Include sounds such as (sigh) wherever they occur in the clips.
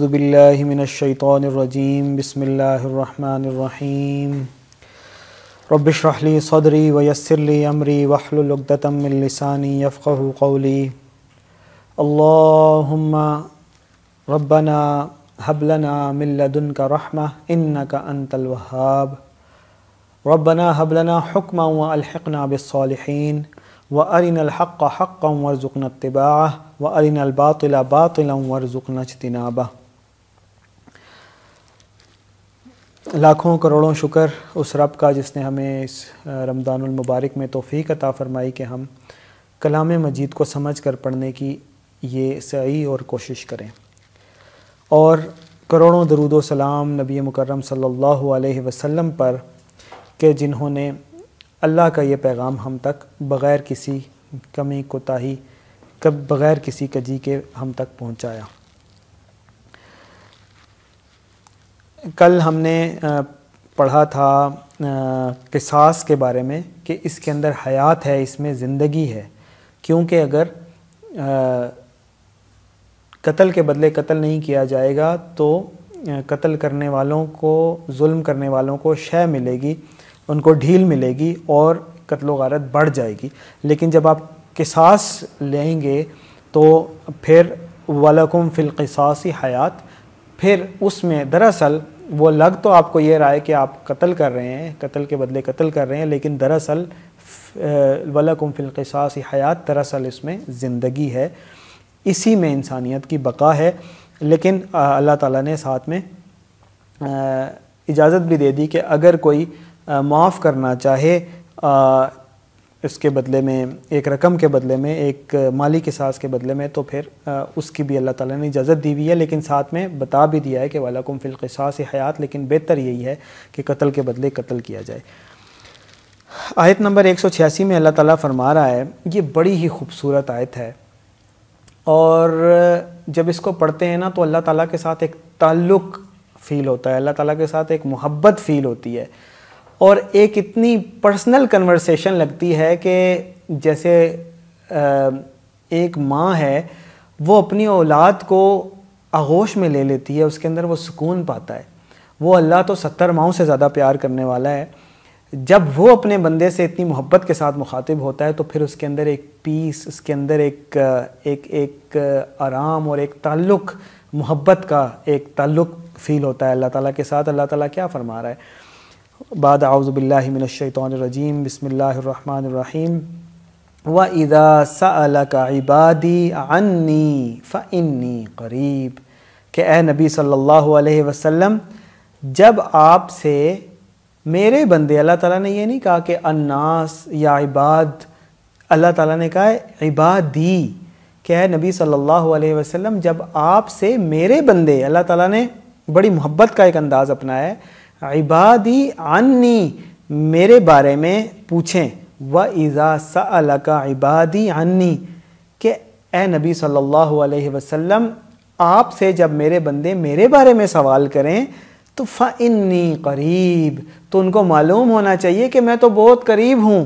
أعوذ بالله من الشيطان الرجيم بسم الله الرحمن الرحيم رب اشرح لي صدري ويسر لي أمري واحلل عقدة من لساني يفقهوا قولي اللهم ربنا هب لنا من لدنك رحمة إنك أنت الوهاب ربنا هب لنا حكما وألحقنا بالصالحين وأرنا الحق حقا وارزقنا اتباعه وأرنا الباطل باطلا وارزقنا اجتنابه लाखों करोड़ों शुक्र उस रब का जिसने हमें इस रमदानमबारक में तोफ़ी अता फ़रमाई कि हम कलाम मजीद को समझ कर पढ़ने की ये सही और कोशिश करें और करोड़ों दरुद सलाम नबी मुकर्रम सल्लल्लाहु अलैहि वसल्लम पर के जिन्होंने अल्लाह का ये पैगाम हम तक बग़ैर किसी कमी कोताही कब बग़ैर किसी कजी के हम तक पहुँचाया कल हमने पढ़ा था किसास के बारे में कि इसके अंदर हयात है इसमें ज़िंदगी है क्योंकि अगर कत्ल के बदले कत्ल नहीं किया जाएगा तो कत्ल करने वालों को जुल्म करने वालों को शय मिलेगी उनको ढील मिलेगी और कत्लो गारत बढ़ जाएगी लेकिन जब आप किसास लेंगे तो फिर वलकुम फ़िलकसासी हयात फिर उसमें दरअसल वो लग तो आपको ये रहा है कि आप कत्ल कर रहे हैं कत्ल के बदले कत्ल कर रहे हैं लेकिन दरअसल वलकुम फ़िलकसास हयात दरअसल इसमें ज़िंदगी है इसी में इंसानियत की बका है लेकिन अल्लाह ताला ने साथ में इजाज़त भी दे दी कि अगर कोई माफ़ करना चाहे इसके बदले में एक रकम के बदले में एक माली के सास के बदले में तो फिर उसकी भी अल्लाह ताला ने इजाज़त दी हुई है लेकिन साथ में बता भी दिया है कि वालकुम फ़िलकसास हयात लेकिन बेहतर यही है कि कत्ल के बदले कत्ल किया जाए आयत नंबर 186 में अल्लाह ताला फरमा रहा है ये बड़ी ही खूबसूरत आयत है और जब इसको पढ़ते हैं ना तो अल्लाह ताला के साथ एक ताल्लुक़ फ़ील होता है अल्लाह ताला के साथ एक मोहब्बत फ़ील होती है और एक इतनी पर्सनल कन्वर्सेशन लगती है कि जैसे एक माँ है वो अपनी औलाद को आगोश में ले लेती है उसके अंदर वो सुकून पाता है वो अल्लाह तो सत्तर माओं से ज़्यादा प्यार करने वाला है जब वो अपने बंदे से इतनी मोहब्बत के साथ मुखातिब होता है तो फिर उसके अंदर एक पीस उसके अंदर एक एक एक आराम और एक ताल्लुक़ मोहब्बत का एक ताल्लुक़ फ़ील होता है अल्लाह ताला के साथ अल्लाह ताला क्या फरमा रहा है बाद आउज़बिल्लिमिनशैतरजीम बसमीम व इदा का इबादी अन्नी फ़न्नी करीब के ए नबी सल्लल्लाहु अलैहि वसल्लम जब आपसे मेरे बंदे अल्लाह ताला ने ये नहीं कहा कि अन्नास या इबाद अल्लाह ताला ने कहा इबादी क्या है नबी सल्लल्लाहु अलैहि वसल्लम जब आपसे मेरे बंदे अल्लाह ताला ने बड़ी मोहब्बत का एक अंदाज़ अपनाया है इबादी अन्नी मेरे बारे में पूछें व इज़ा सअलका का इबादी अन्नी के ए नबी सल्लल्लाहु अलैहि वसल्लम आपसे जब मेरे बंदे मेरे बारे में सवाल करें तो फ़न्नी करीब तो उनको मालूम होना चाहिए कि मैं तो बहुत करीब हूँ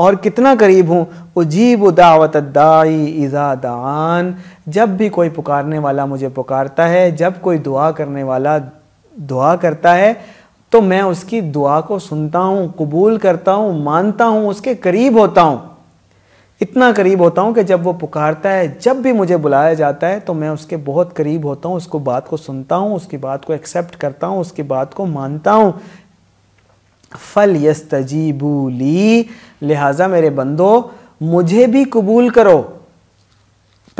और कितना करीब हूँ उजीब दावत दाई इज़ा दान जब भी कोई पुकारने वाला मुझे पुकारता है जब कोई दुआ करने वाला दुआ करता है तो मैं उसकी दुआ को सुनता हूँ कबूल करता हूँ मानता हूँ उसके करीब होता हूँ इतना करीब होता हूँ कि जब वो पुकारता है जब भी मुझे बुलाया जाता है तो मैं उसके बहुत करीब होता हूँ उसको बात को सुनता हूँ उसकी बात को एक्सेप्ट करता हूँ उसकी बात को मानता हूँ फल यस्तजीबूली लिहाजा मेरे बंदो मुझे भी कबूल करो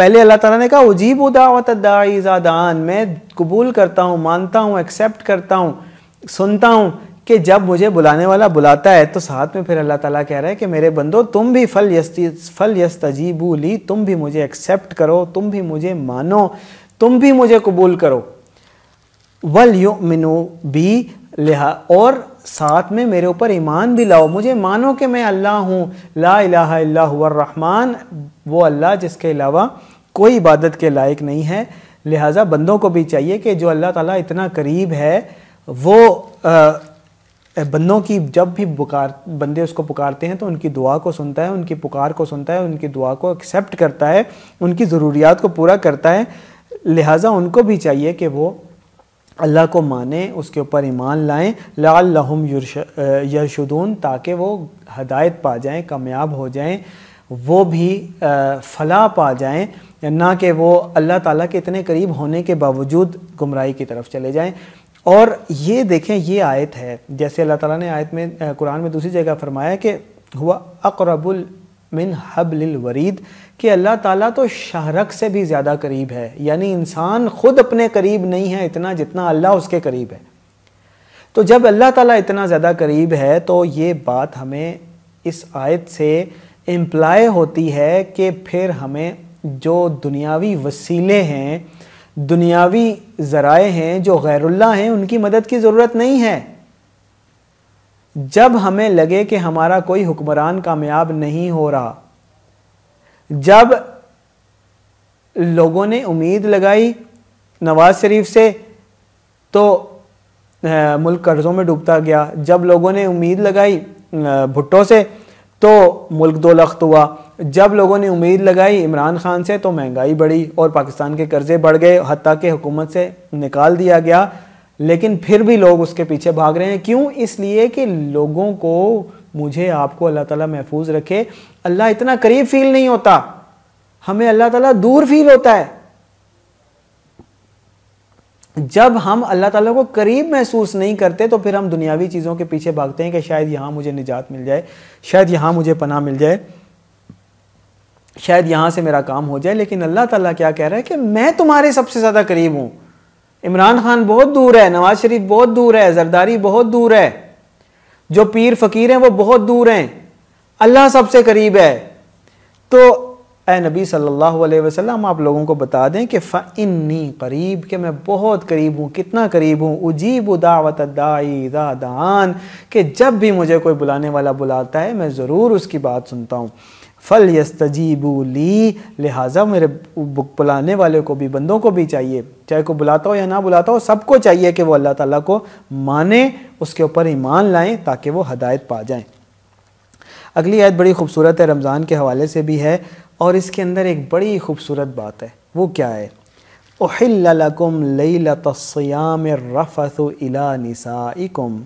पहले अल्लाह ताला ने कहा उजीब उदावत दाईजादान मैं कबूल करता हूँ मानता हूँ एक्सेप्ट करता हूँ सुनता हूँ कि जब मुझे बुलाने वाला बुलाता है तो साथ में फिर अल्लाह ताला कह रहा है कि मेरे बंदो तुम भी फल यस्ती फल यस्त अजीब ली तुम भी मुझे एक्सेप्ट करो तुम भी मुझे मानो तुम भी मुझे कबूल करो वल यू मिनो भी लिहा और साथ में मेरे ऊपर ईमान भी लाओ मुझे मानो कि मैं अल्लाह हूँ ला इलाहा इल्ला रहमान वो अल्लाह जिसके अलावा कोई इबादत के लायक नहीं है लिहाजा बंदों को भी चाहिए कि जो अल्लाह ताला इतना करीब है वो आ, बंदों की जब भी पुकार बंदे उसको पुकारते हैं तो उनकी दुआ को सुनता है उनकी पुकार को सुनता है उनकी दुआ को एक्सेप्ट करता है उनकी ज़रूरियात को पूरा करता है लिहाजा उनको भी चाहिए कि वो अल्लाह को माने उसके ऊपर ईमान लाएँ लाल लहम यशुदून ताकि वो हदायत पा जाएँ कामयाब हो जाएँ वो भी फ़लाह पा जाएँ ना कि वो अल्लाह ताला के इतने करीब होने के बावजूद गुमराही की तरफ चले जाएं और ये देखें ये आयत है जैसे अल्लाह ताला ने आयत में कुरान में दूसरी जगह फरमाया कि हुआ अकरबुल मिन हबलिल वरीद कि अल्लाह ताला तो शाहरक से भी ज़्यादा करीब है यानी इंसान खुद अपने करीब नहीं है इतना जितना अल्लाह उसके करीब है तो जब अल्लाह ताला इतना ज़्यादा करीब है तो ये बात हमें इस आयत से एम्प्लाय होती है कि फिर हमें जो दुनियावी वसीले हैं दुनियावी ज़राए हैं जो गैरुल्ला हैं उनकी मदद की ज़रूरत नहीं है जब हमें लगे कि हमारा कोई हुक्मरान कामयाब नहीं हो रहा जब लोगों ने उम्मीद लगाई नवाज शरीफ से तो मुल्क कर्ज़ों में डूबता गया जब लोगों ने उम्मीद लगाई भुट्टो से तो मुल्क दो लख्त हुआ जब लोगों ने उम्मीद लगाई इमरान खान से तो महंगाई बढ़ी और पाकिस्तान के कर्जे बढ़ गए हती कि हुकूमत से निकाल दिया गया लेकिन फिर भी लोग उसके पीछे भाग रहे हैं क्यों इसलिए कि लोगों को मुझे आपको अल्लाह ताला महफूज रखे अल्लाह इतना करीब फील नहीं होता हमें अल्लाह ताला दूर फील होता है जब हम अल्लाह ताला को करीब महसूस नहीं करते तो फिर हम दुनियावी चीज़ों के पीछे भागते हैं कि शायद यहाँ मुझे निजात मिल जाए शायद यहाँ मुझे पनाह मिल जाए शायद यहाँ से मेरा काम हो जाए लेकिन अल्लाह ताला क्या कह रहा है कि मैं तुम्हारे सबसे ज़्यादा करीब हूँ इमरान खान बहुत दूर है नवाज शरीफ बहुत दूर है जरदारी बहुत दूर है जो पीर फकीर हैं वो बहुत दूर हैं अल्लाह सबसे करीब है तो ए नबी सल्लल्लाहु अलैहि वसल्लम आप लोगों को बता दें कि फ़न्नी करीब के मैं बहुत करीब हूँ कितना करीब हूँ उजीब दावत दान कि जब भी मुझे कोई बुलाने वाला बुलाता है मैं ज़रूर उसकी बात सुनता हूँ फ़ल यस्तजीबूली लिहाजा मेरे बुलाने वाले को भी बंदों को भी चाहिए चाहे को बुलाता हो या ना बुलाता हो सबको चाहिए कि वो अल्लाह ताला को माने उसके ऊपर ईमान लाएं ताकि वो हदायत पा जाएं अगली आयत बड़ी खूबसूरत है रमज़ान के हवाले से भी है और इसके अंदर एक बड़ी खूबसूरत बात है वो क्या है ओहिल्लकुम लतम रफ़त इला निसाइकुम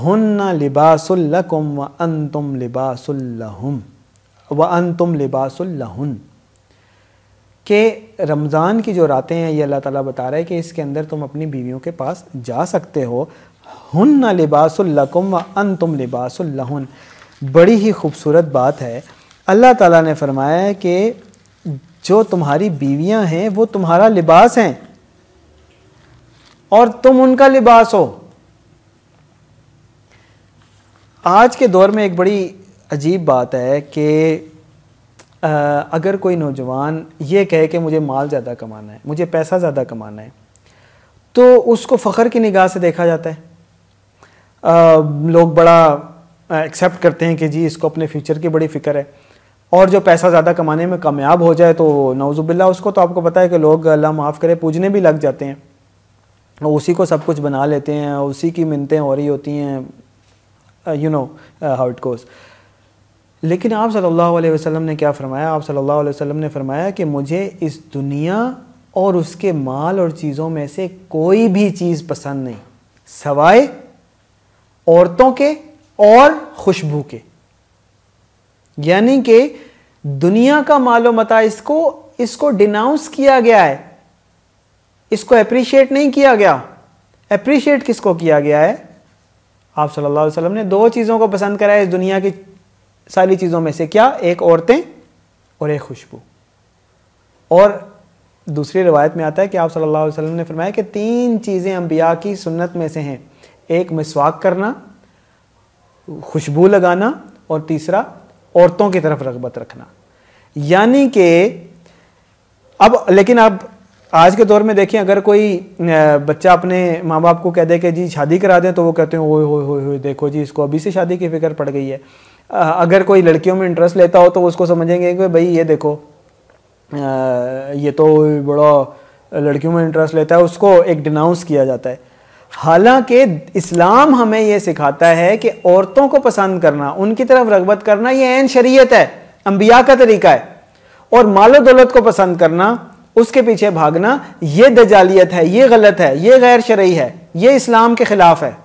हन्ना लिबासुल्लकुम व अन तुम लिबासुल्लहम व अन तुम लिबासुल्लहन के रमज़ान की जो रातें हैं ये अल्लाह ताला बता रहा है कि इसके अंदर तुम अपनी बीवियों के पास जा सकते हो हन्ना लिबासुल्लकुम व अन तुम लिबासुल्लहन बड़ी ही खूबसूरत बात है अल्लाह ताला ने फरमाया कि जो तुम्हारी बीवियां हैं वो तुम्हारा लिबास हैं और तुम उनका लिबास हो आज के दौर में एक बड़ी अजीब बात है कि अगर कोई नौजवान ये कहे कि मुझे माल ज़्यादा कमाना है मुझे पैसा ज़्यादा कमाना है तो उसको फ़ख्र की निगाह से देखा जाता है आ, लोग बड़ा एक्सेप्ट करते हैं कि जी इसको अपने फ्यूचर की बड़ी फ़िक्र है और जो पैसा ज़्यादा कमाने में कामयाब हो जाए तो नवजुबिल्ला उसको तो आपको पता है कि लोग अल्लाह माफ़ करे पूजने भी लग जाते हैं और उसी को सब कुछ बना लेते हैं उसी की मिनतें हो रही होती हैं यू नो हाउ कोस लेकिन आप सल्लल्लाहु अलैहि वसल्लम ने क्या फरमाया आप सल्लल्लाहु अलैहि वसल्लम ने फरमाया कि मुझे इस दुनिया और उसके माल और चीज़ों में से कोई भी चीज़ पसंद नहीं सवाए औरतों के और खुशबू के यानी कि दुनिया का मालो आता इसको इसको डिनाउंस किया गया है इसको अप्रिशिएट नहीं किया गया अप्रिशिएट किसको किया गया है आप सल्लल्लाहु अलैहि वसल्लम ने दो चीज़ों को पसंद करा है इस दुनिया की सारी चीज़ों में से क्या एक औरतें और एक खुशबू और दूसरी रवायत में आता है कि आप सल्लल्लाहु अलैहि वसल्लम ने फरमाया कि तीन चीज़ें अम्बिया की सुन्नत में से हैं एक मिसवाक करना खुशबू लगाना और तीसरा औरतों की तरफ रगबत रखना यानी कि अब लेकिन अब आज के दौर में देखें अगर कोई बच्चा अपने माँ बाप को कह दे कि जी शादी करा दें तो वो कहते हैं ओए होए होए देखो जी इसको अभी से शादी की फिक्र पड़ गई है अगर कोई लड़कियों में इंटरेस्ट लेता हो तो उसको समझेंगे कि भाई ये देखो ये तो बड़ा लड़कियों में इंटरेस्ट लेता है उसको एक डिनाउंस किया जाता है हालांकि इस्लाम हमें यह सिखाता है कि औरतों को पसंद करना उनकी तरफ रगबत करना यह एन शरीयत है अंबिया का तरीका है और मालो दौलत को पसंद करना उसके पीछे भागना यह दजालियत है ये गलत है ये गैर शरई है ये इस्लाम के खिलाफ है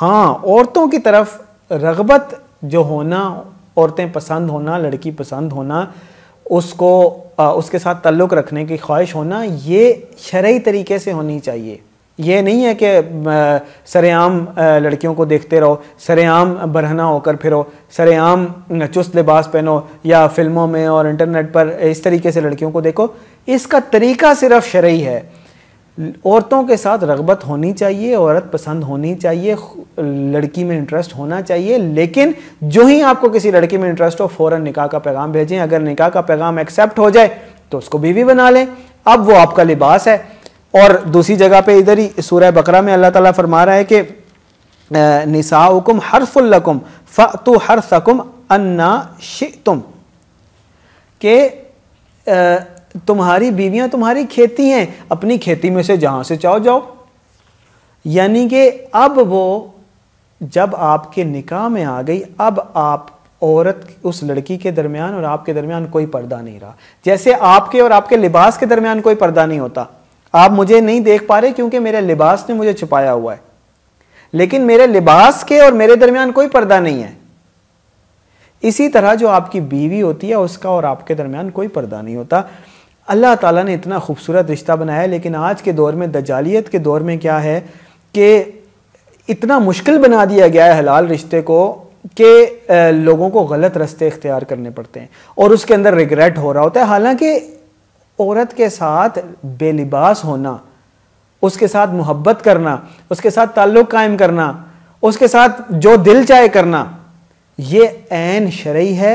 हाँ औरतों की तरफ रगबत जो होना औरतें पसंद होना लड़की पसंद होना उसको आ, उसके साथ तल्लुक रखने की ख्वाहिश होना ये शरय तरीके से होनी चाहिए ये नहीं है कि सरेआम लड़कियों को देखते रहो सरेआम बरहना होकर फिरो सरेआम चुस्त लिबास पहनो या फिल्मों में और इंटरनेट पर इस तरीके से लड़कियों को देखो इसका तरीका सिर्फ शर्य है औरतों के साथ रगबत होनी चाहिए औरत पसंद होनी चाहिए लड़की में इंटरेस्ट होना चाहिए लेकिन जो ही आपको किसी लड़की में इंटरेस्ट हो फ़ौरन निकाह का पैगाम भेजें अगर निकाह का पैगाम एक्सेप्ट हो जाए तो उसको बीवी बना लें अब वो आपका लिबास है और दूसरी जगह पे इधर ही सूरह बकरा में अल्लाह ताला फरमा रहा है कि निसाउकुम हरफुल्लकुम फ़तु हर सकुम अन्ना शि तुम के तुम्हारी बीवियां तुम्हारी खेती हैं अपनी खेती में से जहाँ से चाहो जाओ यानी कि अब वो जब आपके निकाह में आ गई अब आप औरत उस लड़की के दरमियान और आपके दरमियान कोई पर्दा नहीं रहा जैसे आपके और आपके लिबास के दरमियान कोई पर्दा नहीं होता आप मुझे नहीं देख पा रहे क्योंकि मेरे लिबास ने मुझे छुपाया हुआ है लेकिन मेरे लिबास के और मेरे दरमियान कोई पर्दा नहीं है इसी तरह जो आपकी बीवी होती है उसका और आपके दरमियान कोई पर्दा नहीं होता अल्लाह ताला ने इतना खूबसूरत रिश्ता बनाया लेकिन आज के दौर में दजालियत के दौर में क्या है कि इतना मुश्किल बना दिया गया है हलाल रिश्ते को कि लोगों को गलत रास्ते इख्तियार करने पड़ते हैं और उसके अंदर रिग्रेट हो रहा होता है हालांकि औरत के साथ बेलिबास होना उसके साथ मोहब्बत करना उसके साथ ताल्लुक़ कायम करना उसके साथ जो दिल चाहे करना ये ऐन शरय है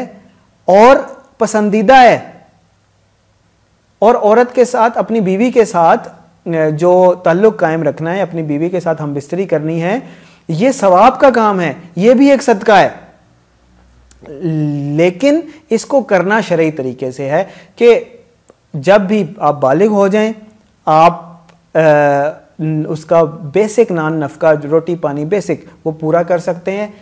और पसंदीदा है और औरत के साथ अपनी बीवी के साथ जो ताल्लुक़ कायम रखना है अपनी बीवी के साथ हम बिस्तरी करनी है ये सवाब का काम है ये भी एक सदका है लेकिन इसको करना शरय तरीके से है कि जब भी आप बालिग हो जाएं आप आ, उसका बेसिक नान नफका रोटी पानी बेसिक वो पूरा कर सकते हैं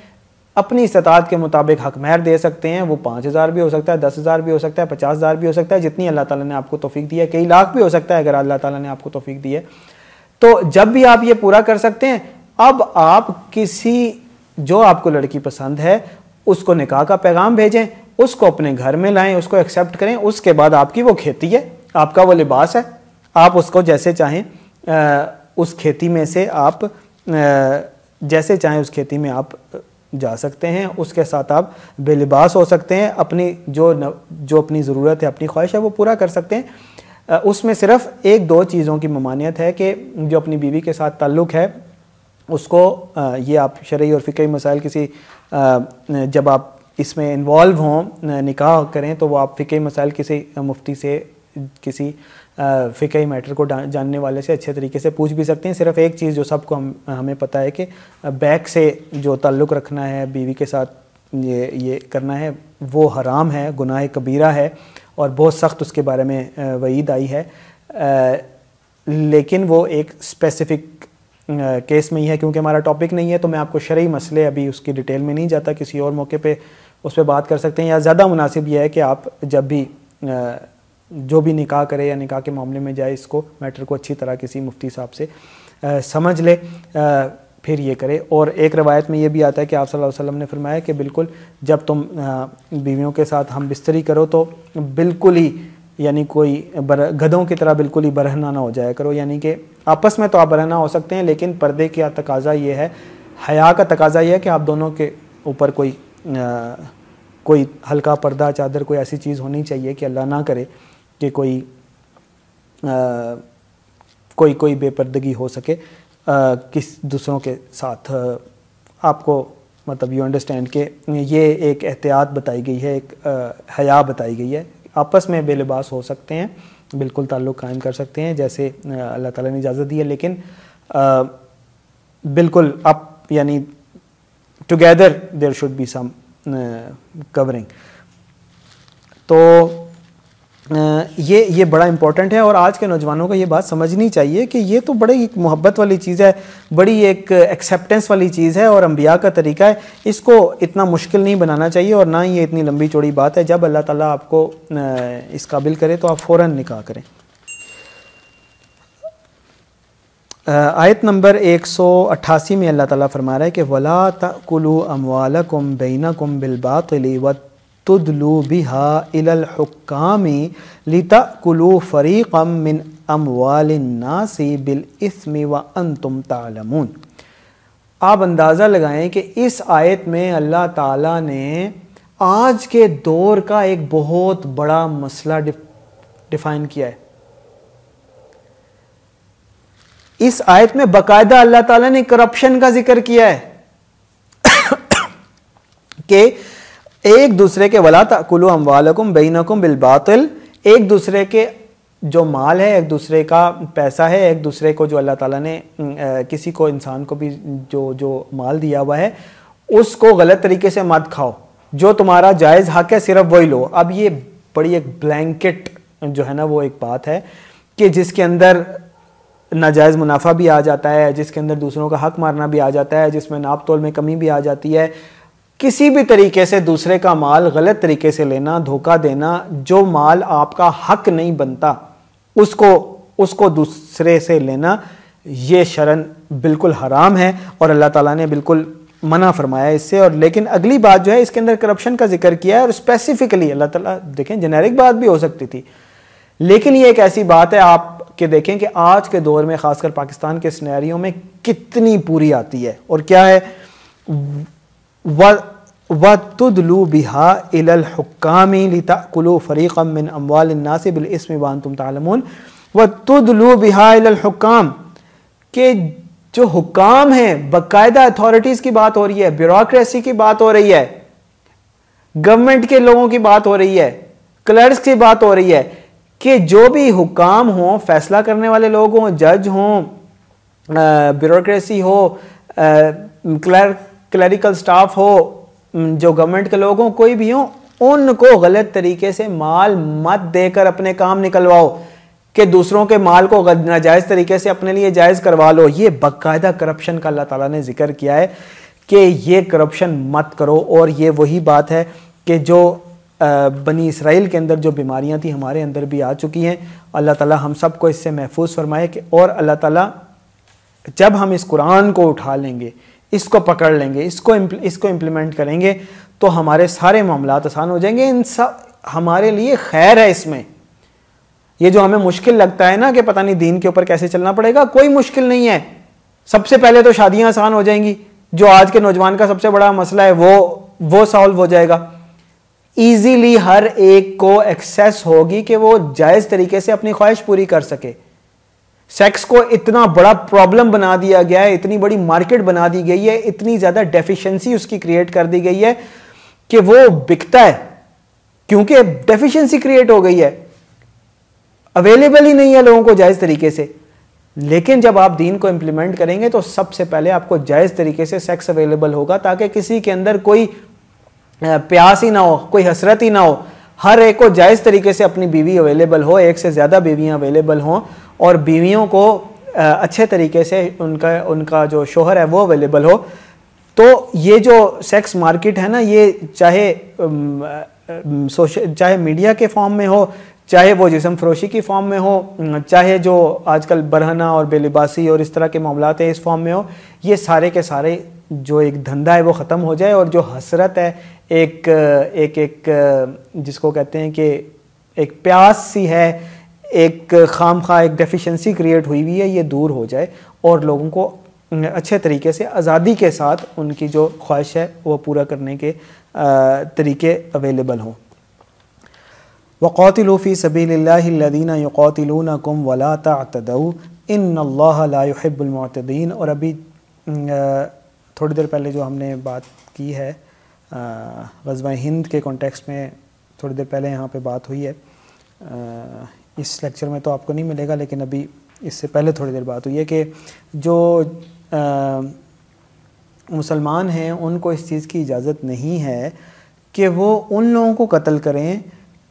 अपनी इस्तात के मुताबिक हक महर दे सकते हैं वो पाँच हज़ार भी हो सकता है दस हज़ार भी हो सकता है पचास हज़ार भी हो सकता है जितनी अल्लाह ताला ने आपको तोफ़ी दी है कई लाख भी हो सकता है अगर अल्लाह ताला ने आपको तोफ़ी दी है तो जब भी आप ये पूरा कर सकते हैं अब आप किसी जो आपको लड़की पसंद है उसको निकाह का पैगाम भेजें उसको अपने घर में लाएं उसको एक्सेप्ट करें उसके बाद आपकी वो खेती है आपका वो लिबास है आप उसको जैसे चाहें उस खेती में से आप जैसे चाहें उस खेती में आप जा सकते हैं उसके साथ आप बेलिबास हो सकते हैं अपनी जो न, जो अपनी ज़रूरत है अपनी ख्वाहिश है वो पूरा कर सकते हैं उसमें सिर्फ एक दो चीज़ों की ममानियत है कि जो अपनी बीवी के साथ ताल्लुक़ है उसको ये आप शर्य और फ़िकी मसाइल किसी जब आप इसमें इन्वॉल्व हों निकाह करें तो वो आप फ़िके मसाइल किसी मुफ्ती से किसी फ़िकई मैटर को जानने वाले से अच्छे तरीके से पूछ भी सकते हैं सिर्फ एक चीज़ जो सबको हम हमें पता है कि बैक से जो ताल्लुक़ रखना है बीवी के साथ ये ये करना है वो हराम है गुनाह कबीरा है और बहुत सख्त उसके बारे में वईद आई है लेकिन वो एक स्पेसिफ़िक केस में ही है क्योंकि हमारा टॉपिक नहीं है तो मैं आपको शर्य मसले अभी उसकी डिटेल में नहीं जाता किसी और मौके पर उस पर बात कर सकते हैं या ज़्यादा मुनासिब यह है कि आप जब भी जो भी निकाह करें या निकाह के मामले में जाए इसको मैटर को अच्छी तरह किसी मुफ्ती साहब से समझ ले फिर ये करे और एक रवायत में ये भी आता है कि आप सल्लल्लाहु अलैहि वसल्लम ने फरमाया कि बिल्कुल जब तुम बीवियों के साथ हम बिस्तरी करो तो बिल्कुल ही यानी कोई बर गधों की तरह बिल्कुल ही बरहना ना हो जाया करो यानी कि आपस में तो आप बरहना हो सकते हैं लेकिन पर्दे का तकाजा ये है हया का तकाजा ये है कि आप दोनों के ऊपर कोई कोई हल्का पर्दा चादर कोई ऐसी चीज़ होनी चाहिए कि अल्लाह ना करे कि कोई आ, कोई कोई बेपर्दगी हो सके आ, किस दूसरों के साथ आ, आपको मतलब यू अंडरस्टैंड कि ये एक एहतियात बताई गई है एक आ, हया बताई गई है आपस में बेलिबास हो सकते हैं बिल्कुल ताल्लुक़ कायम कर सकते हैं जैसे अल्लाह ताला ने इजाज़त दी है लेकिन आ, बिल्कुल आप यानी together there should be some covering uh, तो uh, ये ये बड़ा इम्पॉर्टेंट है और आज के नौजवानों को ये बात समझनी चाहिए कि ये तो बड़ी एक मोहब्बत वाली चीज़ है बड़ी एक एक्सेप्टेंस वाली चीज़ है और अम्बिया का तरीका है इसको इतना मुश्किल नहीं बनाना चाहिए और ना ही ये इतनी लंबी चौड़ी बात है जब अल्लाह ताला आपको uh, इस काबिल करे तो आप फ़ौर निकाह करें आयत नंबर 188 में अल्लाह ताला फरमा रहा है कि वला तकुलु अमवालकुम बैनकुम बिलबातिल व तुदलु बिहा इलल हुक्कामी लितकुलु फरीकम मिन अमवालिन नासी बिल इस्मी व अंतुम तालमून आप अंदाज़ा लगाएं कि इस आयत में अल्लाह ताला ने आज के दौर का एक बहुत बड़ा मसला डिफ़ाइन किया है इस आयत में बकायदा अल्लाह ताला ने करप्शन का जिक्र किया है (coughs) कि एक दूसरे के वला तकुल अम्वालकुम बेनकुम बिलबातिल एक दूसरे के जो माल है एक दूसरे का पैसा है एक दूसरे को जो अल्लाह ताला ने किसी को इंसान को भी जो जो माल दिया हुआ है उसको गलत तरीके से मत खाओ जो तुम्हारा जायज़ हक है सिर्फ वही लो अब ये बड़ी एक ब्लैंकेट जो है ना वो एक बात है कि जिसके अंदर नाजायज़ मुनाफा भी आ जाता है जिसके अंदर दूसरों का हक मारना भी आ जाता है जिसमें नाप तोल में कमी भी आ जाती है किसी भी तरीके से दूसरे का माल गलत तरीके से लेना धोखा देना जो माल आपका हक नहीं बनता उसको उसको दूसरे से लेना ये शरण बिल्कुल हराम है और अल्लाह ताला ने बिल्कुल मना फरमाया इससे और लेकिन अगली बात जो है इसके अंदर करप्शन का जिक्र किया है और स्पेसिफिकली अल्लाह ताला देखें जेनेरिक बात भी हो सकती थी लेकिन ये एक ऐसी बात है आप के देखें कि आज के दौर में खासकर पाकिस्तान के स्नैरियों में कितनी पूरी आती है और क्या है व तुदलू बिहा इलकामी लिता कुलो फरीक़म मिन अम्वाल नासिब इसम वान तुम तालमून व तुदलू बिहा इलकाम के जो हुकाम हैं बाकायदा अथॉरिटीज़ की बात हो रही है ब्यूरोसी की बात हो रही है गवर्नमेंट के लोगों की बात हो रही है क्लर्क्स की बात हो रही है कि जो भी हुकाम हों फैसला करने वाले लोग हों जज हों ब्यूरोसी हो क्लर क्लरिकल स्टाफ हो जो गवर्नमेंट के लोग हों कोई भी हों उनको गलत तरीके से माल मत देकर अपने काम निकलवाओ कि दूसरों के माल को नाजायज़ तरीके से अपने लिए जायज़ करवा लो ये बाकायदा करप्शन का अल्लाह ताला ने जिक्र किया है कि ये करप्शन मत करो और ये वही बात है कि जो बनी इसराइल के अंदर जो बीमारियां थी हमारे अंदर भी आ चुकी हैं अल्लाह ताला हम सबको इससे महफूज फरमाए कि और अल्लाह ताला जब हम इस कुरान को उठा लेंगे इसको पकड़ लेंगे इसको इसको इम्प्लीमेंट करेंगे तो हमारे सारे मामला आसान हो जाएंगे इन सब हमारे लिए खैर है इसमें ये जो हमें मुश्किल लगता है ना कि पता नहीं दीन के ऊपर कैसे चलना पड़ेगा कोई मुश्किल नहीं है सबसे पहले तो शादियां आसान हो जाएंगी जो आज के नौजवान का सबसे बड़ा मसला है वो वो सॉल्व हो जाएगा ईजीली हर एक को एक्सेस होगी कि वो जायज़ तरीके से अपनी ख्वाहिश पूरी कर सके सेक्स को इतना बड़ा प्रॉब्लम बना दिया गया है इतनी बड़ी मार्केट बना दी गई है इतनी ज़्यादा डेफिशिएंसी उसकी क्रिएट कर दी गई है कि वो बिकता है क्योंकि डेफिशिएंसी क्रिएट हो गई है अवेलेबल ही नहीं है लोगों को जायज़ तरीके से लेकिन जब आप दीन को इंप्लीमेंट करेंगे तो सबसे पहले आपको जायज़ तरीके से सेक्स अवेलेबल होगा ताकि किसी के अंदर कोई प्यास ही ना हो कोई हसरत ही ना हो हर एक को जायज़ तरीके से अपनी बीवी अवेलेबल हो एक से ज़्यादा बीवियाँ अवेलेबल हों और बीवियों को अच्छे तरीके से उनका उनका जो शोहर है वो अवेलेबल हो तो ये जो सेक्स मार्केट है ना ये चाहे सोशल चाहे मीडिया के फॉर्म में हो चाहे वो जिसम फरोशी की फॉर्म में हो चाहे जो आजकल बरहना और बेलिबासी और इस तरह के मामला हैं इस फॉर्म में हो ये सारे के सारे जो एक धंधा है वो ख़त्म हो जाए और जो हसरत है एक एक एक जिसको कहते हैं कि एक प्यास सी है एक खाम खा एक डेफिशिएंसी क्रिएट हुई हुई है ये दूर हो जाए और लोगों को अच्छे तरीके से आज़ादी के साथ उनकी जो ख्वाहिश है वो पूरा करने के तरीके अवेलेबल हों वक़ौतलूफ़ी सभी लदीना यक़ातिलून कुम वला तदऊ इन लाहबुलमतदीन और अभी थोड़ी देर पहले जो हमने बात की है गजबा हिंद के कॉन्टेक्स्ट में थोड़ी देर पहले यहाँ पे बात हुई है आ, इस लेक्चर में तो आपको नहीं मिलेगा लेकिन अभी इससे पहले थोड़ी देर बात हुई है कि जो मुसलमान हैं उनको इस चीज़ की इजाज़त नहीं है कि वो उन लोगों को कत्ल करें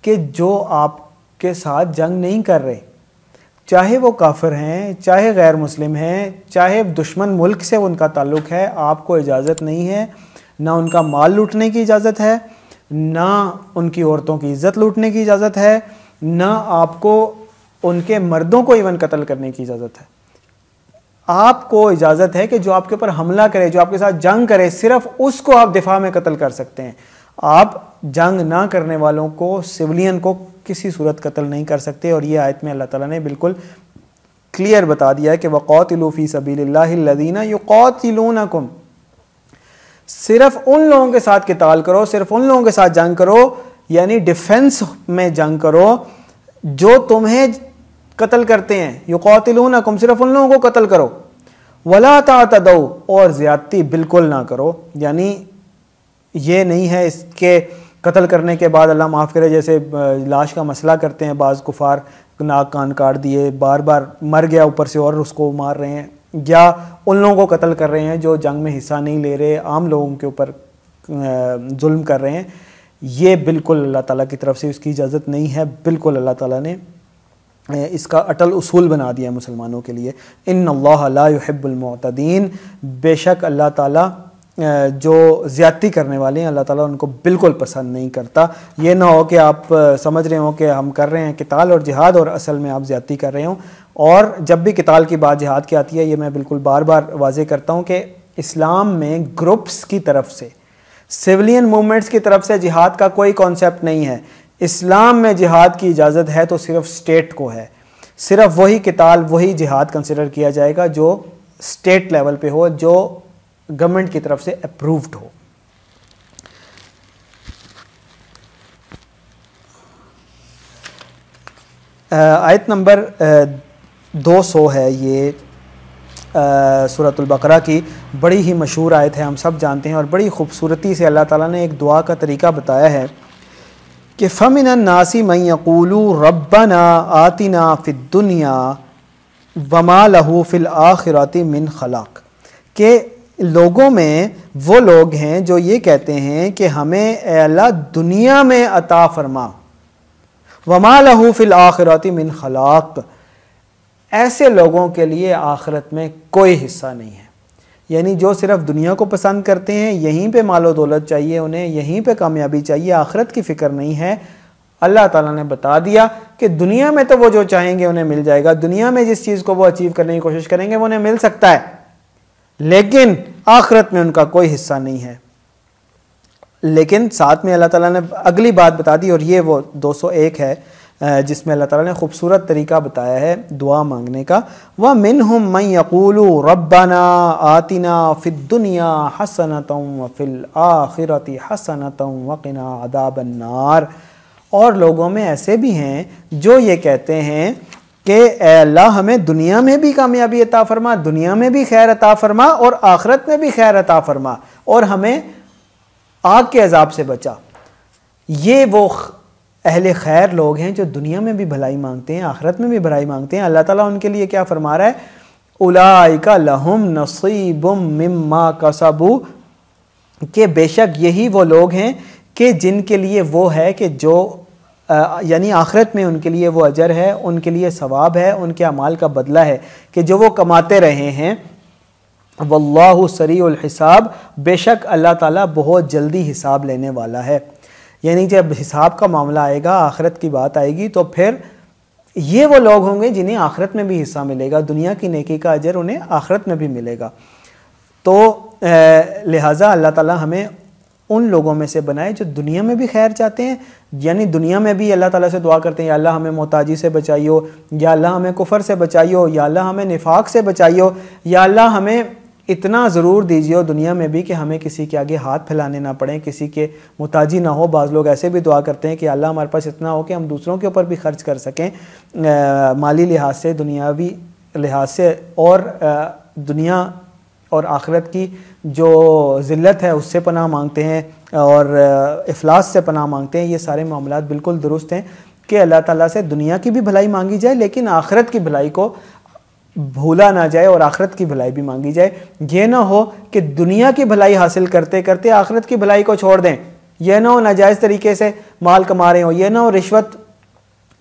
कि जो आपके साथ जंग नहीं कर रहे चाहे वो काफिर हैं चाहे गैर मुस्लिम हैं चाहे दुश्मन मुल्क से उनका ताल्लुक है आपको इजाज़त नहीं है ना उनका माल लूटने की इजाज़त है ना उनकी औरतों की इज़्ज़त लूटने की इजाज़त है ना आपको उनके मर्दों को इवन कत्ल करने की इजाज़त है आपको इजाज़त है कि जो आपके ऊपर हमला करे जो आपके साथ जंग करे सिर्फ उसको आप दिफा में कत्ल कर सकते हैं आप जंग ना करने वालों को सिविलियन को किसी सूरत कत्ल नहीं कर सकते और ये आयत में अल्लाह ताला ने बिल्कुल क्लियर बता दिया है कि वक़ौतलूफ़ी सबील्लादीना युक़ौतलूनकुम सिर्फ उन लोगों के साथ किताल करो सिर्फ उन लोगों के साथ जंग करो यानी डिफेंस में जंग करो जो तुम्हें कत्ल करते हैं युक़ौतलूनकुम सिर्फ उन लोगों को कत्ल करो वला तातदो और ज़्यादती बिल्कुल ना करो यानी ये नहीं है इसके कत्ल करने के बाद अल्लाह माफ़ करे जैसे लाश का मसला करते हैं बाज़ कुफार नाक कान काट दिए बार बार मर गया ऊपर से और उसको मार रहे हैं या उन लोगों को कत्ल कर रहे हैं जो जंग में हिस्सा नहीं ले रहे आम लोगों के ऊपर जुल्म कर रहे हैं ये बिल्कुल अल्लाह ताला की तरफ से उसकी इजाज़त नहीं है बिल्कुल अल्लाह ताला ने इसका अटल उसूल बना दिया है मुसलमानों के लिए इन अल्लाह लाहब्बुलमतदीन बेशक अल्लाह ताला जो ज़्यादती करने वाले हैं अल्लाह ताला उनको बिल्कुल पसंद नहीं करता ये ना हो कि आप समझ रहे हो कि हम कर रहे हैं किताल और जिहाद और असल में आप ज़्यादती कर रहे हो और जब भी किताल की बात जिहाद की आती है ये मैं बिल्कुल बार बार वाजे करता हूँ कि इस्लाम में ग्रुप्स की तरफ से सिविलियन मूवमेंट्स की तरफ से जिहाद का कोई कॉन्सेप्ट नहीं है इस्लाम में जिहाद की इजाज़त है तो सिर्फ स्टेट को है सिर्फ वही किताल वही जिहाद कंसिडर किया जाएगा जो स्टेट लेवल पे हो जो गवर्नमेंट की तरफ से अप्रूव्ड हो आयत नंबर दो सौ है ये सूरतुल बकरा की बड़ी ही मशहूर आयत है हम सब जानते हैं और बड़ी खूबसूरती से अल्लाह ताला ने एक दुआ का तरीका बताया है कि फ़मिन नासी मई अकूलू रबना आतिना फ़िद दुनिया वमा लहू फ़िल आखिरती मिन खलाक के लोगों में वो लोग हैं जो ये कहते हैं कि हमें अल्लाह दुनिया में अता फरमा वमा लहू फिल आखिरती मिन खलाक ऐसे लोगों के लिए आखिरत में कोई हिस्सा नहीं है यानी जो सिर्फ दुनिया को पसंद करते हैं यहीं पे मालो दौलत चाहिए उन्हें यहीं पे कामयाबी चाहिए आखिरत की फ़िक्र नहीं है अल्लाह ताला ने बता दिया कि दुनिया में तो वो जो चाहेंगे उन्हें मिल जाएगा दुनिया में जिस चीज़ को वो अचीव करने की कोशिश करेंगे वो उन्हें मिल सकता है लेकिन आखिरत में उनका कोई हिस्सा नहीं है लेकिन साथ में अल्लाह ताला ने अगली बात बता दी और ये वो 201 है जिसमें अल्लाह ताला ने खूबसूरत तरीका बताया है दुआ मांगने का व मिन हम मैं यकूलू रबाना आतिना फिद दुनिया हसनत व फिल आखिरत हसनत वक़िना अदाबन्नार और लोगों में ऐसे भी हैं जो ये कहते हैं कि अल्लाह हमें दुनिया में भी कामयाबी अता फरमा दुनिया में भी खैर अता फरमा और आखरत में भी खैर अता फरमा और हमें आग के अजाब से बचा ये वो अहल खैर लोग हैं जो दुनिया में भी भलाई मांगते हैं आखरत में भी भलाई मांगते हैं अल्लाह ताला उनके लिए क्या फरमा रहा है उलाइका लहम नसीबुम मिम्मा कसबू के बेशक यही वो लोग हैं कि जिनके लिए वो है कि जो यानी आखिरत में उनके लिए वो अजर है उनके लिए सवाब है उनके अमाल का बदला है कि जो वो कमाते रहे हैं वल्लाह हिसाब बेशक अल्लाह ताला बहुत जल्दी हिसाब लेने वाला है यानी जब हिसाब का मामला आएगा आखिरत की बात आएगी तो फिर ये वो लोग होंगे जिन्हें आखिरत में भी हिस्सा मिलेगा दुनिया की नेकी का अजर उन्हें आखिरत में भी मिलेगा तो लिहाजा अल्लाह ताला हमें उन लोगों में से बनाए जो दुनिया में भी खैर चाहते हैं यानी दुनिया में भी अल्लाह ताला से दुआ करते हैं या अल्लाह हमें मोहताजी से बचाइयो या अल्लाह हमें कुफर से बचाइयो या अल्लाह हमें निफाक से बचाइयो या अल्लाह हमें इतना ज़रूर दीजिए दुनिया में भी कि हमें किसी के आगे हाथ फैलाने ना पड़े किसी के मुताजी ना हो बाज़ लोग ऐसे भी दुआ करते हैं कि अल्लाह हमारे पास इतना हो कि हम दूसरों के ऊपर भी खर्च कर सकें आ, माली लिहाज से दुनियावी लिहाज से और आ, दुनिया और आखरत की जो ज़िल्लत है उससे पनाह मांगते हैं और अफलास से पनाह मांगते हैं ये सारे मामला बिल्कुल दुरुस्त हैं कि अल्लाह ताला से दुनिया की भी भलाई मांगी जाए लेकिन आखरत की भलाई को भूला ना जाए और आखरत की भलाई भी मांगी जाए यह ना हो कि दुनिया की भलाई हासिल करते करते आखरत की भलाई को छोड़ दें यह ना हो नाजायज़ तरीके से माल कमा रहे हो यह ना हो रिश्वत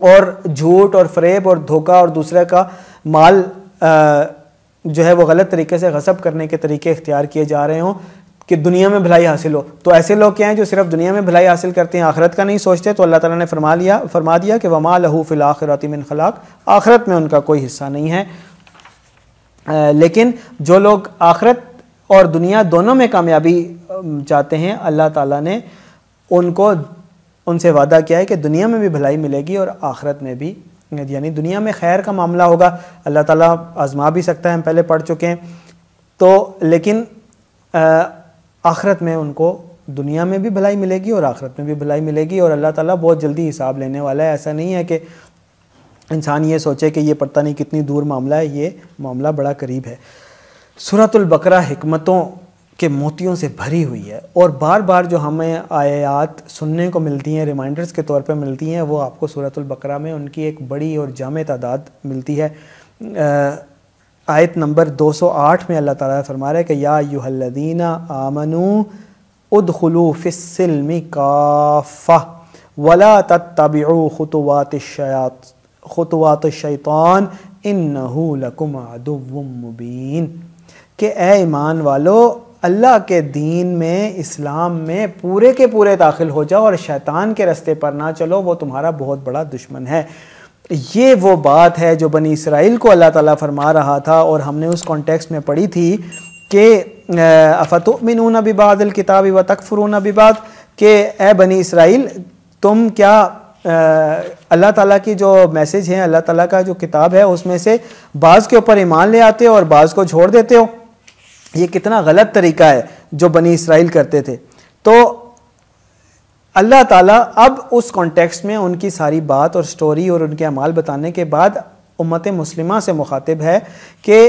और झूठ और फरेब और धोखा और दूसरे का माल आ, जो है वो गलत तरीके से गसब करने के तरीके इख्तियार किए जा रहे हों कि दुनिया में भलाई हासिल हो तो ऐसे लोग क्या हैं जो सिर्फ दुनिया में भलाई हासिल करते हैं आखरत का नहीं सोचते तो अल्लाह ताला ने फरमा लिया फरमा दिया कि वमा लहू फिल आखिरती मिन खलाक आखरत में उनका कोई हिस्सा नहीं है आ, लेकिन जो लोग आखरत और दुनिया दोनों में कामयाबी चाहते हैं अल्लाह ताला ने उनको उनसे वादा किया है कि दुनिया में भी भलाई मिलेगी और आखरत में भी यानी दुनिया में खैर का मामला होगा अल्लाह ताला आजमा भी सकता है हम पहले पढ़ चुके हैं तो लेकिन आखरत में उनको दुनिया में भी भलाई मिलेगी और आखरत में भी भलाई मिलेगी और अल्लाह ताला बहुत जल्दी हिसाब लेने वाला है ऐसा नहीं है कि इंसान ये सोचे कि ये पता नहीं कितनी दूर मामला है ये मामला बड़ा करीब है सूरतुल्बकरा हमतों के मोतियों से भरी हुई है और बार बार जो हमें आयात सुनने को मिलती हैं रिमाइंडर्स के तौर पर मिलती हैं वो आपको सूरतुल बकरा में उनकी एक बड़ी और जाम तादाद मिलती है आयत नंबर 208 में अल्लाह ताला फरमा रहा है कि या यूहल्लदीना आमनू उदखलू फ़िसलम काफ़ा वला तब खतवात शयात खतवात शैतान इन लकुम अदुवम मुबीन के ए ईमान वालो अल्लाह के दीन में इस्लाम में पूरे के पूरे दाखिल हो जाओ और शैतान के रस्ते पर ना चलो वो तुम्हारा बहुत बड़ा दुश्मन है ये वो बात है जो बनी इसराइल को अल्लाह ताला फरमा रहा था और हमने उस कॉन्टेक्स्ट में पढ़ी थी कि अफ़तमिन अबिबाद किताब व तकफरून अबिबाद के ए बनी इसराइल तुम क्या अल्लाह ताला की जो मैसेज है अल्लाह ताला का जो किताब है उसमें से बाज़ के ऊपर ईमान ले आते हो और बाज़ को छोड़ देते हो ये कितना गलत तरीका है जो बनी इसराइल करते थे तो अल्लाह ताला अब उस कॉन्टेक्स्ट में उनकी सारी बात और स्टोरी और उनके अमाल बताने के बाद उम्मत मुस्लिमा से मुखातिब है कि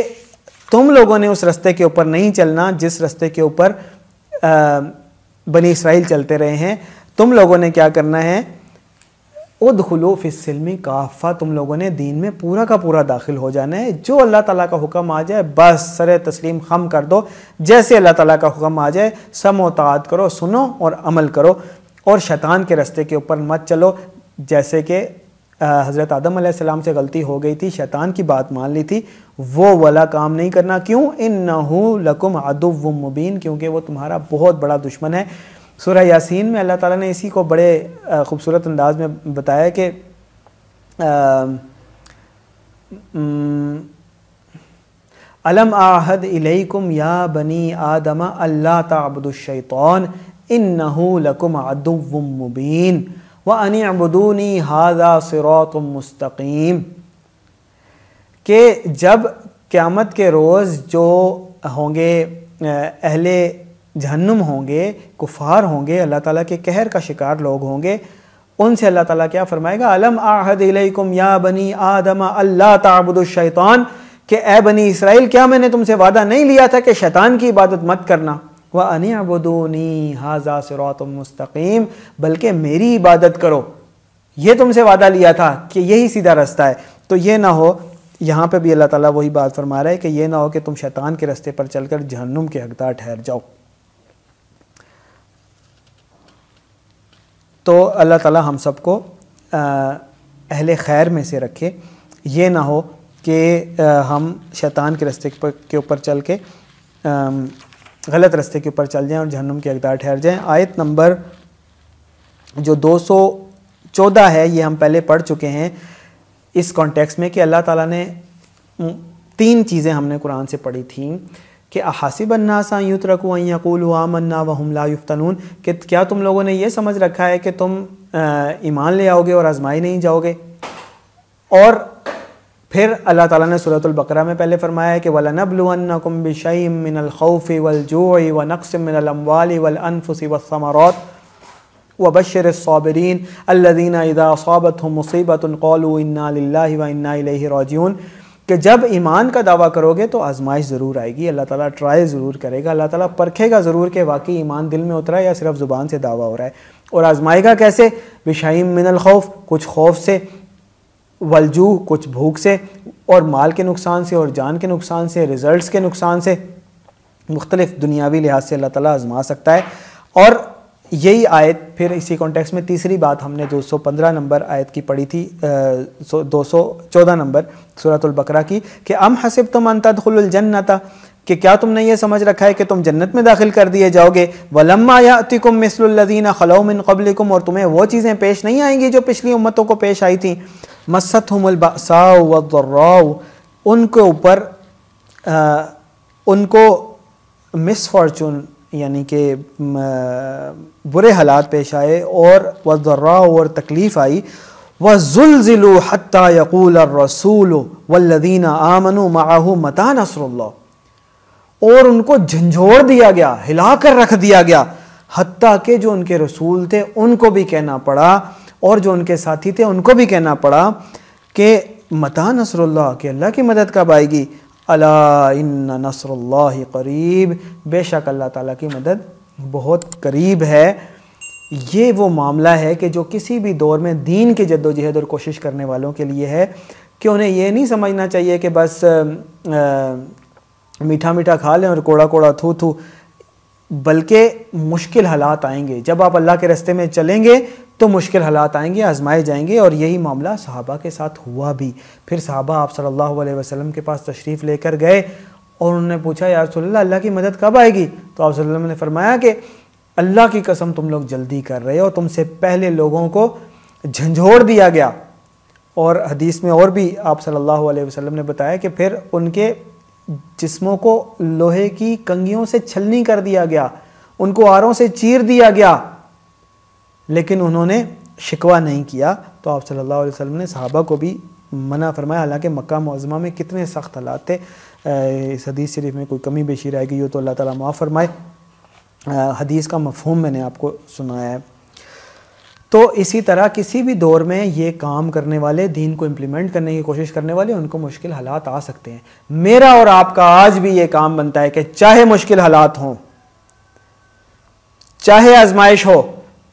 तुम लोगों ने उस रास्ते के ऊपर नहीं चलना जिस रास्ते के ऊपर बनी इसराइल चलते रहे हैं तुम लोगों ने क्या करना है उद खलो फिसलमी काफ़ा तुम लोगों ने दीन में पूरा का पूरा दाखिल हो जाना है जो अल्लाह ताला का हुक्म आ जाए बस सर तस्लीम हम कर दो जैसे अल्लाह ताला का हुक्म आ जाए समो करो सुनो और अमल करो और शैतान के रस्ते के ऊपर मत चलो जैसे कि हज़रत आदम सलाम से गलती हो गई थी शैतान की बात मान ली थी वो वाला काम नहीं करना क्यों इन नहू लकुम अदुव मुबीन क्योंकि वो तुम्हारा बहुत बड़ा दुश्मन है सूर्य यासीन में अल्लाह ताला ने इसी को बड़े खूबसूरत अंदाज में बताया कि अलम आहद इलैकुम या बनी आदम अल्लाह ताबुदशैतौन इन लकुम अदुम मुबीन व अनि अबुदूनी हाजा सिरतम मुस्तकीम के जब क़्यामत के रोज़ जो होंगे अहले जहन्नुम होंगे कुफार होंगे अल्लाह ताला के कहर का शिकार लोग होंगे उनसे अल्लाह ताला क्या फरमाएगा अलम आहद इलैकुम या बनी आदम अल्लाह ताबुदशैतान के ए बनी इसराइल क्या मैंने तुमसे वादा नहीं लिया था कि शैतान की इबादत मत करना वह अन अबोदोनी हाजा सिरतम मुस्तकीम बल्कि मेरी इबादत करो ये तुमसे वादा लिया था कि यही सीधा रास्ता है तो ये ना हो यहाँ पे भी अल्लाह ताला वही बात फरमा रहा है कि ये ना हो कि तुम शैतान के रास्ते पर चलकर जहन्नुम के हकदार ठहर जाओ तो अल्लाह ताला हम सबको अहले खैर में से रखे ये ना हो कि हम शैतान के रास्ते के ऊपर चल के गलत रास्ते के ऊपर चल जाएं और जहन्नुम के अकदार ठहर जाएं आयत नंबर जो 214 है ये हम पहले पढ़ चुके हैं इस कॉन्टेक्स्ट में कि अल्लाह ताला ने तीन चीज़ें हमने कुरान से पढ़ी थी कि अहासिबन्नासा यूँ तरकू यकूल आमन्ना वहमला युफ्तनून कि क्या तुम लोगों ने यह समझ रखा है कि तुम ईमान ले आओगे और आजमाई नहीं जाओगे और फिर अल्लाह ताला ने सूरतुल बकरा में पहले फरमाया है कि वलनबलुअन्नकुम बिशैम मिनल खौफि वल जूई व नक्स मिनल अमवाल वल अनफुस व समरात व बशर सॉबरीन अल्लज़ीना इज़ा असबतहुम मुसीबतुन क़ालू इन्ना लिल्लाहि व इन्ना इलैहि राजिऊन कि जब ईमान का दावा करोगे तो आजमाइश ज़रूर आएगी अल्लाह ताला ट्राई ज़रूर करेगा अल्लाह ताला परखेगा ज़रूर कि वाकई ईमान दिल में उतरा है या सिर्फ ज़ुबान से दावा हो रहा है और आजमाएगा कैसे बिशाइम मिनल खौफ कुछ खौफ से वलजू कुछ भूख से और माल के नुकसान से और जान के नुकसान से रिज़ल्ट के नुकसान से मुख्तलिफ दुनियावी लिहाज से अल्लाह ताला आजमा सकता है और यही आयत फिर इसी कॉन्टेक्स्ट में तीसरी बात हमने 215 नंबर आयत की पढ़ी थी दो सौ चौदह नंबर सूरतुल बकरा की कि अम हसिब तुम खुलजन्नता कि क्या तुमने ये समझ रखा है कि तुम जन्नत में दाखिल कर दिए जाओगे वलम्मा यातिकुम मिसलदीन खलौमिन कबलिकुम और तुम्हें वो चीज़ें पेश नहीं आएंगी जो पिछली उम्मतों को पेश आई थी मसत हमलबासाउ उनके ऊपर उनको मिसफॉर्चून यानी कि बुरे हालात पेश आए और दर्रा और तकलीफ़ आई जुलजिलु हत्ता यकूल रसूल वल्लदीना आमनु माहू मता नसरुल्ला और उनको झंझोड़ दिया गया हिला कर रख दिया गया हत्ता के जो उनके रसूल थे उनको भी कहना पड़ा और जो उनके साथी थे उनको भी कहना पड़ा कि मता नसरुल्ला के अल्लाह की मदद कब आएगी अला इन नसर करीब बेशक अल्लाह ताला की मदद बहुत करीब है ये वो मामला है कि जो किसी भी दौर में दीन की जद्दोजहद और कोशिश करने वालों के लिए है कि उन्हें यह नहीं समझना चाहिए कि बस आ, मीठा मीठा खा लें और कोड़ा कोड़ा थू थू बल्कि मुश्किल हालात आएंगे जब आप अल्लाह के रस्ते में चलेंगे तो मुश्किल हालात आएंगे आजमाए जाएंगे और यही मामला सहाबा के साथ हुआ भी फिर सहाबा आप सल्लल्लाहु अलैहि वसल्लम के पास तशरीफ़ लेकर गए और उन्होंने पूछा यार सल्ला अल्लाह की मदद कब आएगी तो आप सल्लम ने फरमाया कि अल्लाह की कसम तुम लोग जल्दी कर रहे हो तुमसे पहले लोगों को झंझोड़ दिया गया और हदीस में और भी आप सल्लल्लाहु अलैहि वसल्लम ने बताया कि फिर उनके जिस्मों को लोहे की कंगियों से छलनी कर दिया गया उनको आरों से चीर दिया गया लेकिन उन्होंने शिकवा नहीं किया तो आप सल्लल्लाहु अलैहि वसल्लम ने सहाबा को भी मना फरमाया हालांकि मक्का मौज़मा में कितने सख्त हालात थे इस हदीस शरीफ में कोई कमी बेशी रह गई हो तो अल्लाह ताला माफ़ फरमाए हदीस का मफहम मैंने आपको सुनाया है तो इसी तरह किसी भी दौर में ये काम करने वाले दीन को इम्प्लीमेंट करने की कोशिश करने वाले उनको मुश्किल हालात आ सकते हैं मेरा और आपका आज भी ये काम बनता है कि चाहे मुश्किल हालात हों चाहे आजमाइश हो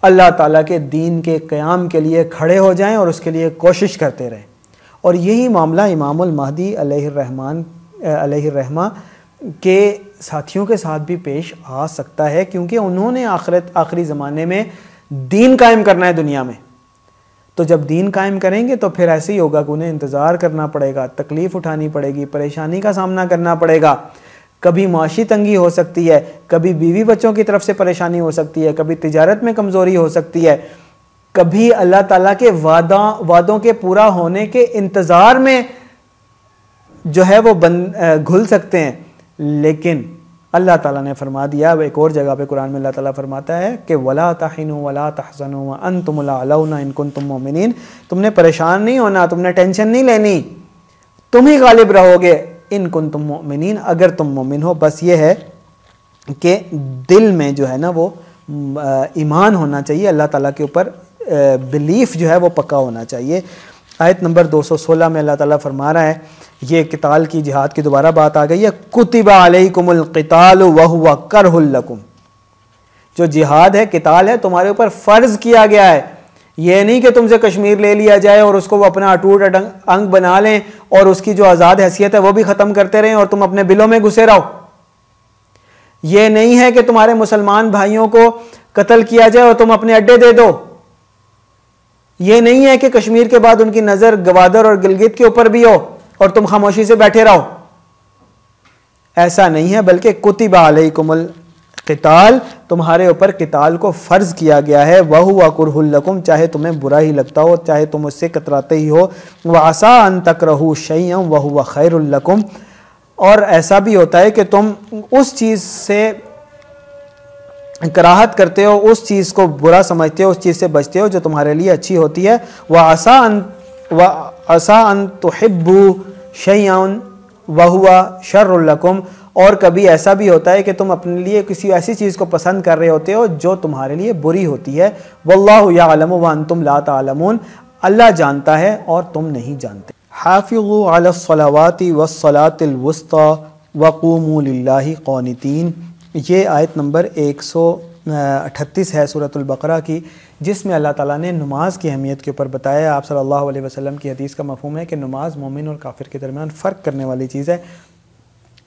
अल्लाह ताला के दीन के क़्याम के लिए खड़े हो जाएं और उसके लिए कोशिश करते रहें और यही मामला इमामुल महदी अलैहि रहमान के साथियों के साथ भी पेश आ सकता है क्योंकि उन्होंने आखिरत आखिरी ज़माने में दीन कायम करना है दुनिया में तो जब दीन कायम करेंगे तो फिर ऐसे ही होगा कि उन्हें इंतज़ार करना पड़ेगा तकलीफ़ उठानी पड़ेगी परेशानी का सामना करना पड़ेगा कभी माशी तंगी हो सकती है कभी बीवी बच्चों की तरफ से परेशानी हो सकती है कभी तिजारत में कमज़ोरी हो सकती है कभी अल्लाह ताला के वादा वादों के पूरा होने के इंतज़ार में जो है वो बन घुल सकते हैं लेकिन अल्लाह ताला ने फरमा दिया अब एक और जगह पे कुरान में अल्लाह ताला फरमाता है कि वला तहन वला तहसन अन इन कुन तुम मोमिन तुमने परेशान नहीं होना तुमने टेंशन नहीं लेनी तुम ही गालिब रहोगे इन कुन तुम मोमिन अगर तुम मोमिन हो बस ये है कि दिल में जो है ना वो ईमान होना चाहिए अल्लाह ताला के ऊपर बिलीफ जो है वो पक्का होना चाहिए आयत नंबर 216 में अल्लाह ताला फरमा रहा है ये किताल की जिहाद की दोबारा बात आ गई है कुतिबा अलैकुमुल क़िताल व हुवा करहुल्लकुम जो जिहाद है किताल है तुम्हारे ऊपर फ़र्ज़ किया गया है ये नहीं कि तुमसे कश्मीर ले लिया जाए और उसको वो अपना अटूट अंग बना लें और उसकी जो आज़ाद हैसियत है वो भी ख़त्म करते रहें और तुम अपने बिलों में घुसे रहो ये नहीं है कि तुम्हारे मुसलमान भाइयों को कत्ल किया जाए और तुम अपने अड्डे दे दो ये नहीं है कि कश्मीर के बाद उनकी नज़र गवादर और गिलगित के ऊपर भी हो और तुम खामोशी से बैठे रहो ऐसा नहीं है बल्कि कुतिबा अलकुमल किताल तुम्हारे ऊपर किताल को फ़र्ज किया गया है वह हुआ कुरहुल्लकुम चाहे तुम्हें बुरा ही लगता हो चाहे तुम उससे कतराते ही हो वह आसा अन तक रहू शयम वह हुआ खैरकुम और ऐसा भी होता है कि तुम उस चीज़ से कराहत करते हो उस चीज़ को बुरा समझते हो उस चीज़ से बचते हो जो तुम्हारे लिए अच्छी होती है वह आसा अन व आसा अन तो हिब्बू शयान वह हुआ शर्रकुम और कभी ऐसा भी होता है कि तुम अपने लिए किसी ऐसी चीज़ को पसंद कर रहे होते हो जो तुम्हारे लिए बुरी होती है वल्लाह आलम वन तुम ला आलमून अल्लाह जानता है और तुम नहीं जानते हाफिज़लावाती वसलातुस्ता वक़ूमल्ला कौनतीन ये आयत नंबर एक सौ अठतीस है सूरतुल्बकरा की जिसमें अल्लाह ताला ने नमाज़ की अहमियत के ऊपर बताया आप सल्लल्लाहु अलैहि वसल्लम की हदीस का मफहम है कि नमाज़ मोमिन और काफिर के दरमियान फ़र्क करने वाली चीज़ है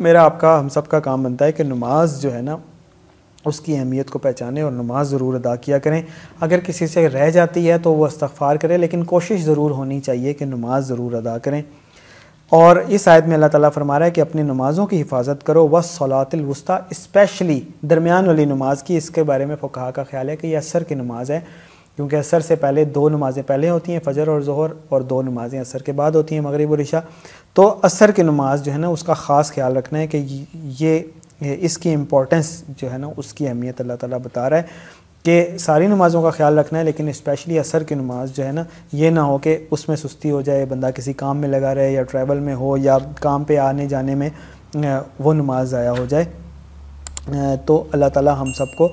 मेरा आपका हम सब का काम बनता है कि नमाज जो है ना उसकी अहमियत को पहचानें और नमाज ज़रूर अदा किया करें अगर किसी से रह जाती है तो वह इस्तफ़ार करें लेकिन कोशिश ज़रूर होनी चाहिए कि नमाज ज़रूर अदा करें और इस आयत में अल्लाह ताला फरमा रहा है कि अपनी नमाज़ों की हिफाजत करो व सलातुलवस्ती स्पेशली दरमियान वाली नमाज की इसके बारे में फ़ुकाहा का ख्याल है कि यह असर की नमाज़ है क्योंकि असर से पहले दो नमाज़ें पहले होती हैं फजर और जहर और दो नमाज़ें असर के बाद होती हैं मगरब और तो असर की नमाज जो है ना उसका ख़ास ख्याल रखना है कि ये इसकी इम्पोर्टेंस जो है ना उसकी अहमियत अल्लाह ताला बता रहा है कि सारी नमाज़ों का ख्याल रखना है लेकिन इस्पेशली असर की नमाज जो है ना ये ना हो कि उसमें सुस्ती हो जाए बंदा किसी काम में लगा रहे या ट्रैवल में हो या काम पर आने जाने में वो नमाज ज़ाया हो जाए तो अल्लाह ताली हम सबको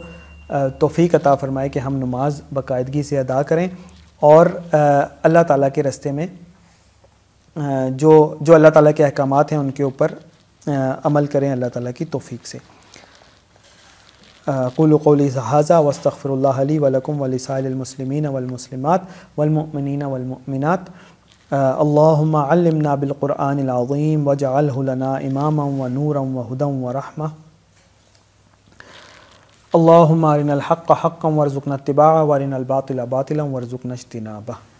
तोफ़ी अता फ़रमाए कि हम नमाज बाकायदगी से अदा करें और अल्लाह ताला के रस्ते में जो जो अल्लाह ताला के अहकाम हैं उनके ऊपर अमल करें अल्लाह ताला की तोफ़ी से कुल कौली जहाज़ा वस्तफ़रल वलकुम वलसालमसलिमिन वलमसलिमत वलमिन वलमिनत अल्लाम बिलकुरानज़ीम वजालना इमाम व नूरम व हदम व रहमा अल्लाम हक़ हक़म वरज़ुकन तबा वरिन अलबातिल बातिलम वरज़ुकन शतनाबा